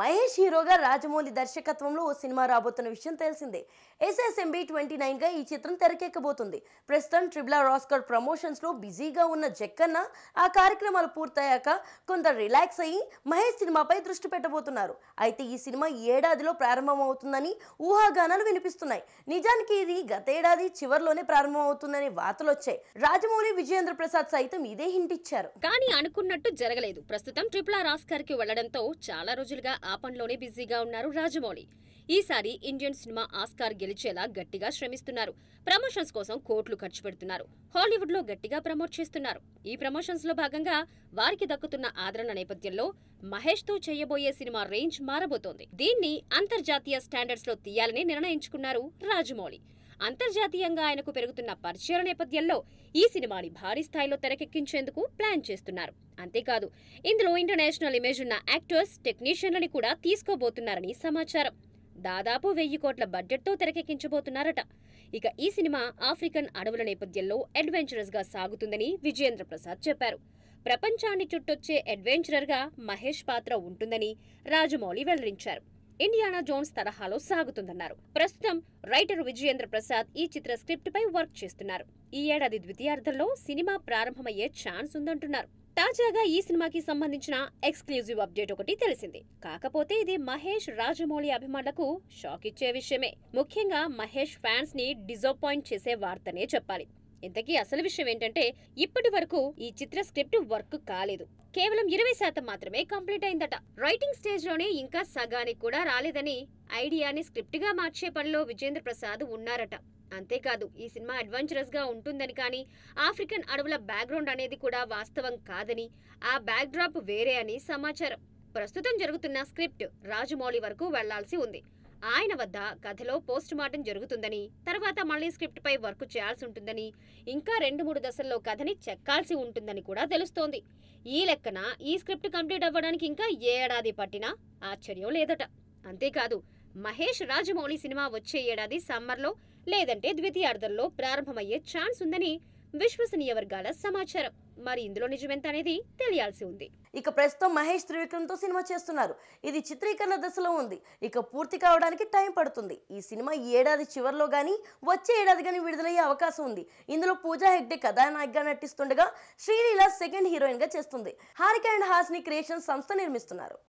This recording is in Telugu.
మహేష్ హీరోగా రాజమౌళి దర్శకత్వంలో ఓ సినిమా రాబోతున్న విషయం తెలిసిందే ఎస్ఎస్ఎంబి ట్వంటీ నైన్గా ఈ చిత్రం తెరకెక్కబోతుంది ప్రస్తుతం ట్రిబ్లార్ ఆస్కర్ ప్రమోషన్స్లో బిజీగా ఉన్న జక్కన్న ఆ కార్యక్రమాలు పూర్తయ్యాక కొంత రిలాక్స్ అయ్యి మహేష్ సినిమాపై దృష్టి పెట్టబోతున్నారు అయితే ఈ సినిమా ఏడాదిలో ప్రారంభమవుతుందని ఊహాగానాలు వినిపిస్తున్నాయి నిజానికి ఇది గతేడాది చివరిలోనే ప్రారంభమవుతుందనే వార్తలు వచ్చాయి రాజమౌళి విజయేంద్ర ప్రసాద్ సైతం ఇదే హింటిచ్చారు ఇచ్చారు కానీ అనుకున్నట్టు జరగలేదు ప్రస్తుతం ట్రిపుల్ ఆర్ ఆస్కర్ కి వెళ్లడంతో చాలా రోజులుగా ఆ పనిలోనే బిజీగా ఉన్నారు రాజమౌళి ఈసారి ఇండియన్ సినిమా ఆస్కార్ గెలిచేలా గట్టిగా శ్రమిస్తున్నారు ప్రమోషన్స్ కోసం కోట్లు ఖర్చు పెడుతున్నారు హాలీవుడ్ లో గట్టిగా ప్రమోట్ చేస్తున్నారు ఈ ప్రమోషన్స్ లో భాగంగా వారికి దక్కుతున్న ఆదరణ నేపథ్యంలో మహేష్ తో చేయబోయే సినిమా రేంజ్ మారబోతోంది దీన్ని అంతర్జాతీయ స్టాండర్డ్స్ లో తీయాలని నిర్ణయించుకున్నారు రాజమౌళి అంతర్జాతీయంగా ఆయనకు పెరుగుతున్న పరిచయల నేపథ్యంలో ఈ సినిమాని భారీ స్థాయిలో తెరకెక్కించేందుకు ప్లాన్ చేస్తున్నారు అంతేకాదు ఇందులో ఇంటర్నేషనల్ ఇమేజ్ ఉన్న యాక్టర్స్ టెక్నీషియన్లని కూడా తీసుకోబోతున్నారని సమాచారం దాదాపు వెయ్యి కోట్ల బడ్జెట్తో తెరకెక్కించబోతున్నారట ఇక ఈ సినిమా ఆఫ్రికన్ అడవుల నేపథ్యంలో అడ్వెంచరస్గా సాగుతుందని విజయేంద్ర ప్రసాద్ చెప్పారు ప్రపంచాన్ని చుట్టొచ్చే అడ్వెంచరర్గా మహేష్ పాత్ర ఉంటుందని రాజమౌళి వెల్లడించారు ఇండియానా జోన్స్ తరహాలో సాగుతుందన్నారు ప్రస్తుతం రైటర్ విజయేంద్ర ప్రసాద్ ఈ చిత్ర స్క్రిప్ట్ పై వర్క్ చేస్తున్నారు ఈ ఏడాది ద్వితీయార్థంలో సినిమా ప్రారంభమయ్యే ఛాన్స్ ఉందంటున్నారు తాజాగా ఈ సినిమాకి సంబంధించిన ఎక్స్క్లూజివ్ అప్డేట్ ఒకటి తెలిసింది కాకపోతే ఇది మహేష్ రాజమౌళి అభిమానులకు షాక్ ఇచ్చే విషయమే ముఖ్యంగా మహేష్ ఫ్యాన్స్ ని డిజపాయింట్ చేసే వార్తనే చెప్పాలి ఇంతకీ అసలు విషయం ఏంటంటే ఇప్పటి వరకు ఈ చిత్ర స్క్రిప్ట్ వర్క్ కాలేదు కేవలం ఇరవై శాతం మాత్రమే కంప్లీట్ అయిందట రైటింగ్ స్టేజ్ లోనే ఇంకా సగానికి కూడా రాలేదని ఐడియాని స్క్రిప్ట్ గా మార్చే పనిలో విజేంద్ర ప్రసాద్ ఉన్నారట అంతేకాదు ఈ సినిమా అడ్వెంచరస్ గా ఉంటుందని కానీ ఆఫ్రికన్ అడవుల బ్యాక్గ్రౌండ్ అనేది కూడా వాస్తవం కాదని ఆ బ్యాక్డ్రాప్ వేరే అని సమాచారం ప్రస్తుతం జరుగుతున్న స్క్రిప్ట్ రాజమౌళి వరకు వెళ్లాల్సి ఉంది ఆయన వద్ద కథలో పోస్ట్ మార్టం జరుగుతుందని తర్వాత మళ్ళీ స్క్రిప్ట్పై వర్క్ చేయాల్సి ఉంటుందని ఇంకా రెండు మూడు దశల్లో కథని చెక్కాల్సి ఉంటుందని కూడా తెలుస్తోంది ఈ లెక్కన ఈ స్క్రిప్ట్ కంప్లీట్ అవ్వడానికి ఇంకా ఏడాది పట్టినా ఆశ్చర్యం లేదట అంతేకాదు మహేష్ రాజమౌళి సినిమా వచ్చే ఏడాది సమ్మర్లో లేదంటే ద్వితీయార్థంలో ప్రారంభమయ్యే ఛాన్స్ ఉందని విశ్వసనీయ వర్గాల సమాచారం మరి ఇందులో నిజమెంత అనేది తెలియాల్సి ఉంది ఇక ప్రస్తుతం మహేష్ త్రివిక్రమ్తో సినిమా చేస్తున్నారు ఇది చిత్రీకరణ దశలో ఉంది ఇక పూర్తి కావడానికి టైం పడుతుంది ఈ సినిమా ఈ ఏడాది చివరిలో కానీ వచ్చే ఏడాది కానీ విడుదలయ్యే అవకాశం ఉంది ఇందులో పూజా హెగ్డే కథానాయిగా నటిస్తుండగా శ్రీలీల సెకండ్ హీరోయిన్గా చేస్తుంది హారిక అండ్ హాస్ని క్రియేషన్ సంస్థ నిర్మిస్తున్నారు